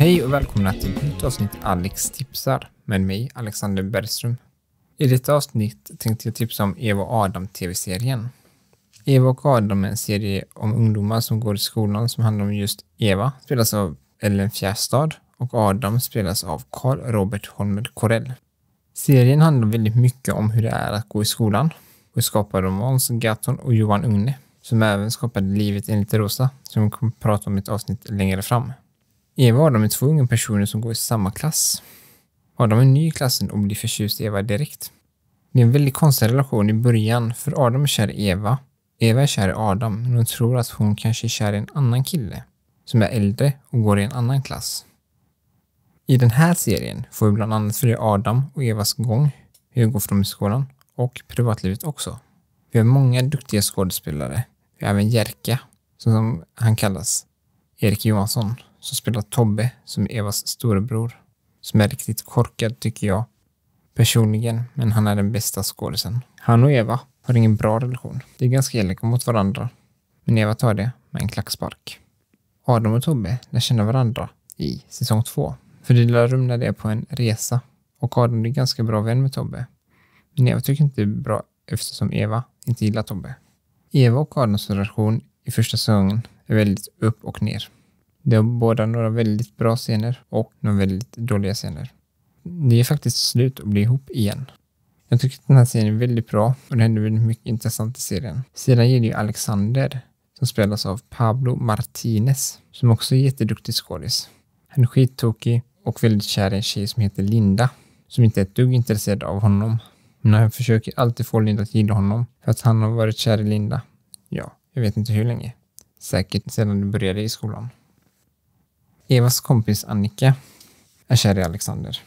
Hej och välkomna till ett nytt avsnitt Alex tipsar med mig Alexander Bergström. I detta avsnitt tänkte jag tipsa om Eva och Adam tv-serien. Eva och Adam är en serie om ungdomar som går i skolan som handlar om just Eva, spelas av Ellen Fjärstad och Adam spelas av Carl Robert Holmer Corell. Serien handlar väldigt mycket om hur det är att gå i skolan och skapad av Måns Gatton och Johan Ungne som även skapade Livet enligt Rosa som vi kommer att prata om i ett avsnitt längre fram. Eva och de är två unga personer som går i samma klass. Adam är ny i klassen och blir förtjust i Eva direkt. Det är en väldigt konstig relation i början, för Adam är kär i Eva. Eva är kär i Adam, men hon tror att hon kanske är kär i en annan kille som är äldre och går i en annan klass. I den här serien får vi bland annat följa Adam och Evas gång, hur det går för dem i skolan och privatlivet också. Vi har många duktiga skådespelare. Vi har även Jerka, som han kallas, Erik Johansson som spelar Tobbe, som är Evas storebror. Som är riktigt korkad, tycker jag. Personligen, men han är den bästa skådisen. Han och Eva har ingen bra relation. De är ganska elaka mot varandra. Men Eva tar det med en klackspark. Adam och Tobbe lär känna varandra i säsong två. För de lär rum när de är på en resa. Och Adam är ganska bra vän med Tobbe. Men Eva tycker inte det är bra eftersom Eva inte gillar Tobbe. Eva och Adams relation i första säsongen är väldigt upp och ner. Det har båda några väldigt bra scener och några väldigt dåliga scener. Det är faktiskt slut att bli ihop igen. Jag tycker att den här scenen är väldigt bra och det händer väldigt mycket intressant i serien. Sedan ger det ju Alexander som spelas av Pablo Martinez som också är jätteduktig skådis. Han är skittokig och väldigt kär i en tjej som heter Linda som inte är ett dugg intresserad av honom. Men han försöker alltid få Linda att gilla honom för att han har varit kär i Linda. Ja, jag vet inte hur länge. Säkert sedan de började i skolan. Evas kompis Annika är kär i Alexander.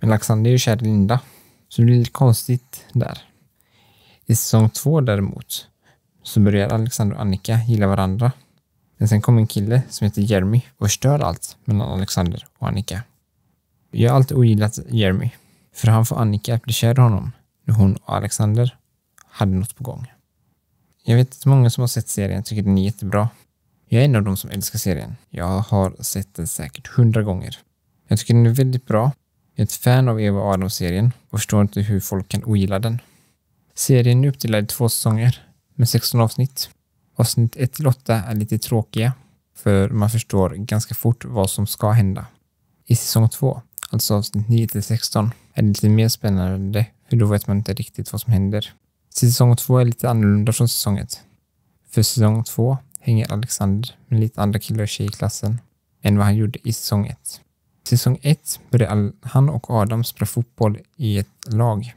Men Alexander är ju kär i Linda, så det blir lite konstigt där. I säsong två däremot så börjar Alexander och Annika gilla varandra. Men sen kommer en kille som heter Jeremy och förstör allt mellan Alexander och Annika. Jag har alltid ogillat Jeremy, för han får Annika att bli kär i honom när hon och Alexander hade något på gång. Jag vet att många som har sett serien tycker den är jättebra, jag är en av de som älskar serien. Jag har sett den säkert hundra gånger. Jag tycker den är väldigt bra. Jag är ett fan av Eva och Adam-serien och förstår inte hur folk kan ogilla den. Serien är uppdelad i två säsonger med 16 avsnitt. Avsnitt 1 8 är lite tråkiga för man förstår ganska fort vad som ska hända. I säsong 2, alltså avsnitt 9 16, är det lite mer spännande för då vet man inte riktigt vad som händer. Säsong 2 är lite annorlunda från säsong 1. För säsong 2 hänger Alexander med lite andra killar och tjejer i klassen än vad han gjorde i säsong 1. I säsong 1 började han och Adam spela fotboll i ett lag.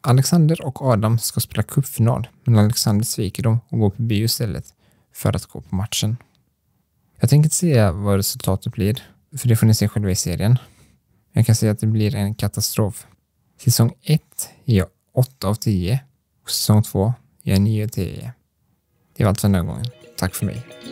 Alexander och Adam ska spela cupfinal, men Alexander sviker dem och går på bio istället för att gå på matchen. Jag tänker inte säga vad resultatet blir, för det får ni se själva i serien. Jag kan säga att det blir en katastrof. Säsong 1 ger jag 8 av 10 och säsong 2 ger jag 9 av 10. Det var allt för den här gången. Tack för mig.